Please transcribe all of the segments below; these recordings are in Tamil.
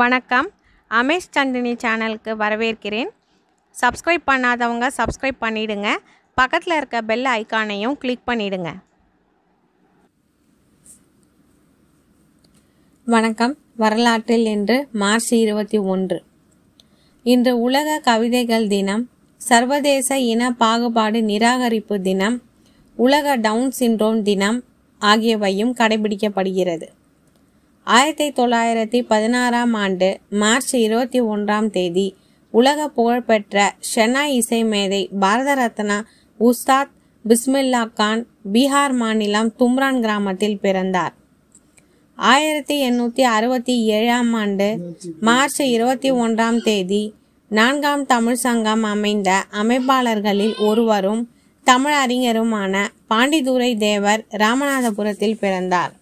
வணக்கம் அமேஷ் சந்தினி சேனலுக்கு வரவேற்கிறேன் சப்ஸ்கிரைப் பண்ணாதவங்க சப்ஸ்கிரைப் பண்ணிவிடுங்க பக்கத்தில் இருக்க பெல் ஐக்கானையும் கிளிக் பண்ணிவிடுங்க வணக்கம் வரலாற்றில் இன்று மார்ச் இருபத்தி ஒன்று இன்று உலக கவிதைகள் தினம் சர்வதேச இன பாகுபாடு நிராகரிப்பு தினம் உலக டவுன் சின்ரோம் தினம் ஆகியவையும் கடைபிடிக்கப்படுகிறது ஆயிரத்தி தொள்ளாயிரத்தி பதினாறாம் ஆண்டு மார்ச் இருபத்தி ஒன்றாம் தேதி உலக புகழ்பெற்ற ஷெனாய் இசை மேதை பாரத ரத்னா உஸ்தாத் பிஸ்மில்லா கான் பீகார் மாநிலம் தும்ரான் கிராமத்தில் பிறந்தார் ஆயிரத்தி எண்ணூற்றி அறுபத்தி ஏழாம் ஆண்டு மார்ச் இருபத்தி ஒன்றாம் தேதி நான்காம் தமிழ் சங்கம் அமைந்த அமைப்பாளர்களில் ஒருவரும் தமிழ் அறிஞருமான பாண்டிதுரை தேவர் ராமநாதபுரத்தில் பிறந்தார்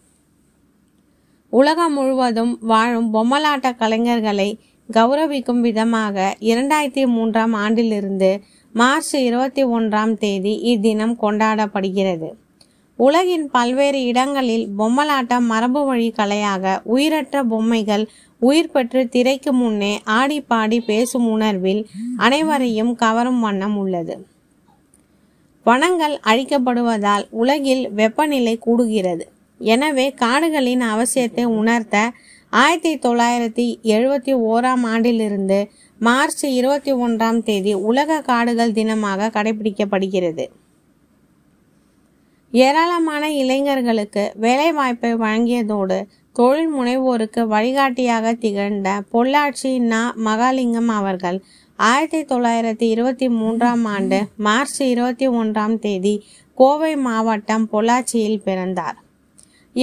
உலகம் முழுவதும் வாழும் பொம்மலாட்ட கலைஞர்களை கௌரவிக்கும் விதமாக இரண்டாயிரத்தி மூன்றாம் ஆண்டிலிருந்து மார்ச் இருபத்தி ஒன்றாம் தேதி இத்தினம் கொண்டாடப்படுகிறது உலகின் பல்வேறு இடங்களில் பொம்மலாட்டம் மரபு வழி கலையாக உயிரற்ற பொம்மைகள் உயிர் பெற்று திரைக்கு முன்னே ஆடி பாடி பேசும் உணர்வில் அனைவரையும் கவரும் வண்ணம் உள்ளது வனங்கள் அழிக்கப்படுவதால் உலகில் வெப்பநிலை கூடுகிறது எனவே காடுகளின் அவசியத்தை உணர்த்த ஆயிரத்தி தொள்ளாயிரத்தி எழுபத்தி ஓராம் ஆண்டிலிருந்து மார்ச் இருபத்தி ஒன்றாம் தேதி உலக காடுகள் தினமாக கடைபிடிக்கப்படுகிறது ஏராளமான இளைஞர்களுக்கு வேலைவாய்ப்பை வழங்கியதோடு தொழில் முனைவோருக்கு வழிகாட்டியாக திகழ்ந்த பொள்ளாச்சி நா மகாலிங்கம் அவர்கள் ஆயிரத்தி தொள்ளாயிரத்தி இருபத்தி மூன்றாம் ஆண்டு மார்ச் இருபத்தி ஒன்றாம் தேதி கோவை மாவட்டம் பொள்ளாச்சியில் பிறந்தார்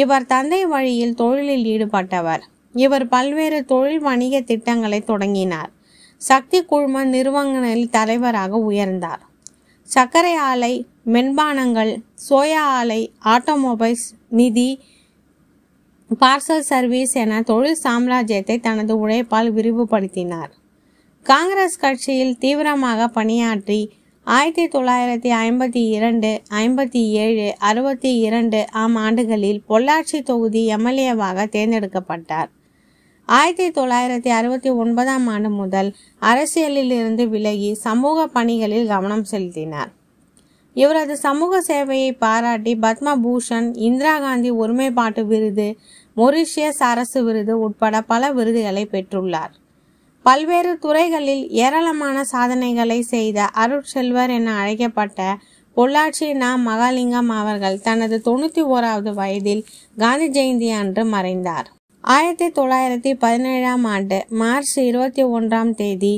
இவர் தந்தை வழியில் தொழிலில் ஈடுபட்டவர் இவர் பல்வேறு தொழில் வணிக திட்டங்களை தொடங்கினார் சக்தி குழும நிறுவனங்களில் தலைவராக உயர்ந்தார் சர்க்கரை ஆலை மென்பானங்கள் சோயா ஆலை ஆட்டோமொபைல்ஸ் நிதி பார்சல் சர்வீஸ் என தொழில் சாம்ராஜ்யத்தை தனது உழைப்பால் விரிவுபடுத்தினார் காங்கிரஸ் கட்சியில் தீவிரமாக பணியாற்றி ஆயிரத்தி தொள்ளாயிரத்தி ஐம்பத்தி இரண்டு ஐம்பத்தி ஏழு அறுபத்தி இரண்டு ஆம் ஆண்டுகளில் பொள்ளாச்சி தொகுதி எம்எல்ஏவாக தேர்ந்தெடுக்கப்பட்டார் ஆயிரத்தி தொள்ளாயிரத்தி அறுபத்தி ஒன்பதாம் ஆண்டு முதல் அரசியலில் இருந்து விலகி சமூக பணிகளில் கவனம் செலுத்தினார் இவரது சமூக சேவையை பாராட்டி பத்ம பூஷன் இந்திரா காந்தி ஒருமைப்பாட்டு விருது மொரிஷியஸ் அரசு விருது உட்பட பல விருதுகளை பெற்றுள்ளார் பல்வேறு துறைகளில் ஏராளமான சாதனைகளை செய்த அருட்செல்வர் என அழைக்கப்பட்ட பொள்ளாச்சி நா மகாலிங்கம் அவர்கள் தனது தொண்ணூற்றி ஓராவது வயதில் காந்தி ஜெயந்தி அன்று மறைந்தார் ஆயிரத்தி தொள்ளாயிரத்தி பதினேழாம் ஆண்டு மார்ச் இருபத்தி ஒன்றாம் தேதி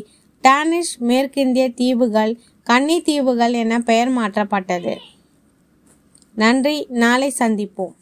டானிஷ் மேற்கிந்திய தீவுகள் கன்னி தீவுகள் என பெயர் மாற்றப்பட்டது நன்றி நாளை சந்திப்போம்